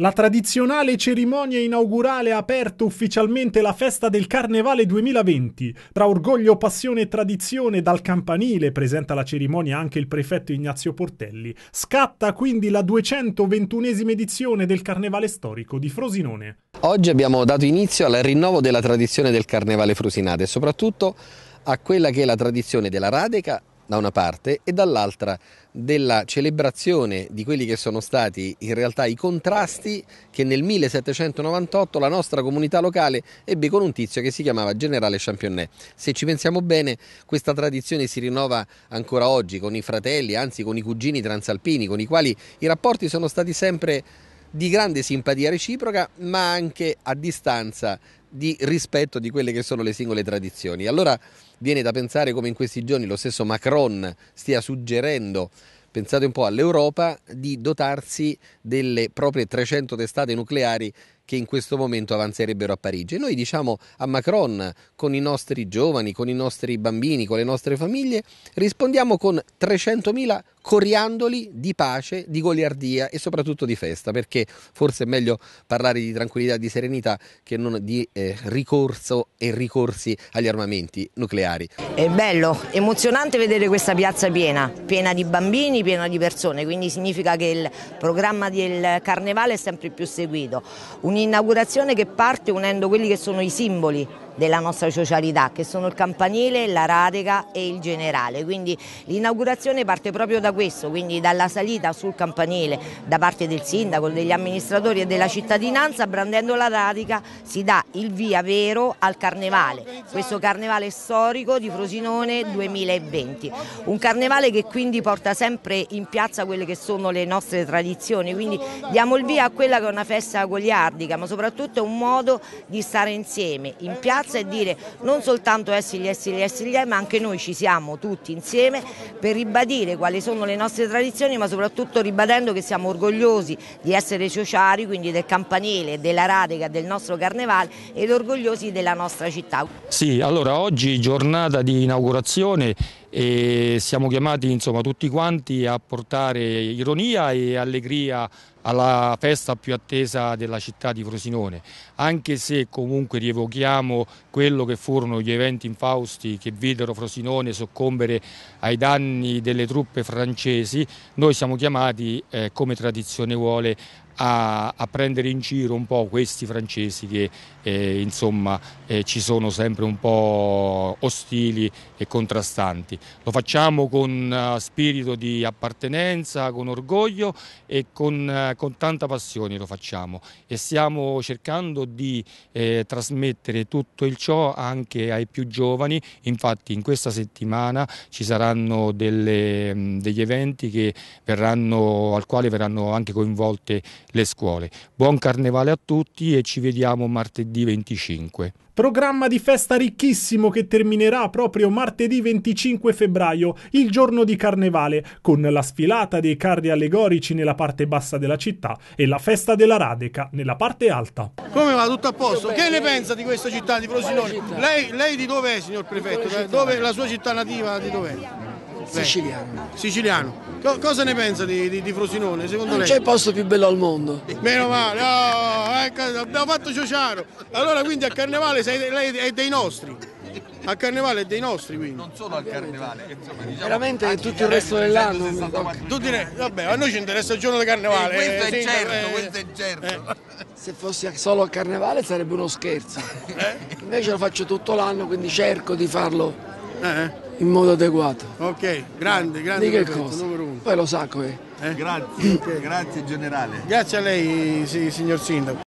La tradizionale cerimonia inaugurale ha aperto ufficialmente la festa del Carnevale 2020. Tra orgoglio, passione e tradizione dal campanile, presenta la cerimonia anche il prefetto Ignazio Portelli, scatta quindi la 221esima edizione del Carnevale storico di Frosinone. Oggi abbiamo dato inizio al rinnovo della tradizione del Carnevale Frusinate e soprattutto a quella che è la tradizione della Radeca da una parte e dall'altra della celebrazione di quelli che sono stati in realtà i contrasti che nel 1798 la nostra comunità locale ebbe con un tizio che si chiamava generale Championnet. Se ci pensiamo bene questa tradizione si rinnova ancora oggi con i fratelli, anzi con i cugini transalpini con i quali i rapporti sono stati sempre di grande simpatia reciproca, ma anche a distanza di rispetto di quelle che sono le singole tradizioni. Allora viene da pensare come in questi giorni lo stesso Macron stia suggerendo pensate un po' all'Europa, di dotarsi delle proprie 300 testate nucleari che in questo momento avanzerebbero a Parigi. E noi diciamo a Macron, con i nostri giovani, con i nostri bambini, con le nostre famiglie, rispondiamo con 300.000 coriandoli di pace, di goliardia e soprattutto di festa, perché forse è meglio parlare di tranquillità e di serenità che non di eh, ricorso e ricorsi agli armamenti nucleari. È bello, emozionante vedere questa piazza piena, piena di bambini, piena di persone, quindi significa che il programma del carnevale è sempre più seguito. Un'inaugurazione che parte unendo quelli che sono i simboli della nostra socialità che sono il campanile, la radica e il generale, quindi l'inaugurazione parte proprio da questo, quindi dalla salita sul campanile da parte del sindaco, degli amministratori e della cittadinanza, brandendo la radica si dà il via vero al carnevale, questo carnevale storico di Frosinone 2020, un carnevale che quindi porta sempre in piazza quelle che sono le nostre tradizioni, quindi diamo il via a quella che è una festa goliardica, ma soprattutto è un modo di stare insieme in piazza forza e dire non soltanto essi essi gli essigli, gli essigli, ma anche noi ci siamo tutti insieme per ribadire quali sono le nostre tradizioni, ma soprattutto ribadendo che siamo orgogliosi di essere sociari, quindi del campanile, della radica, del nostro carnevale ed orgogliosi della nostra città. Sì, allora oggi giornata di inaugurazione e siamo chiamati insomma tutti quanti a portare ironia e allegria alla festa più attesa della città di Frosinone, anche se comunque rievochiamo quello che furono gli eventi infausti che videro Frosinone soccombere ai danni delle truppe francesi, noi siamo chiamati, eh, come tradizione vuole, a, a, prendere in giro un po' questi francesi che eh, insomma eh, ci sono sempre un po' ostili e contrastanti. Lo facciamo con uh, spirito di appartenenza, con orgoglio e con, uh, con, tanta passione lo facciamo e stiamo cercando di eh, trasmettere tutto il ciò anche ai più giovani, infatti in questa settimana ci saranno delle, mh, degli eventi verranno, al quale verranno anche coinvolte le scuole. Buon carnevale a tutti e ci vediamo martedì 25. Programma di festa ricchissimo che terminerà proprio martedì 25 febbraio, il giorno di carnevale, con la sfilata dei carri allegorici nella parte bassa della città e la festa della Radeca nella parte alta. Come va? Tutto a posto? Che ne pensa di questa città di Frosinone? Lei, lei di dov'è, signor prefetto? Dove, la sua città nativa di dov'è? Siciliano. Siciliano. Co- cosa ne pensa di, di, di Frosinone, secondo non lei? c'è posto più bello al mondo. Meno male, oh, ecco, abbiamo fatto Ciociaro. Allora quindi a Carnevale sei, lei è dei nostri. A Carnevale è dei nostri quindi. Non solo al Carnevale, insomma, diciamo, veramente tutto il resto dell'anno. Certo, Tutti ne- vabbè, a noi ci interessa il giorno di Carnevale. Eh, questo, è eh, certo, eh, questo è certo, questo eh. è certo. Se fossi solo a Carnevale sarebbe uno scherzo. Eh? Invece lo faccio tutto l'anno, quindi cerco di farlo. Eh. eh in modo adeguato. Ok, grande, grande. Di che cosa? Numero uno. Poi lo sacco. Eh. eh? Grazie, grazie generale. Grazie a lei, sì, signor Sindaco.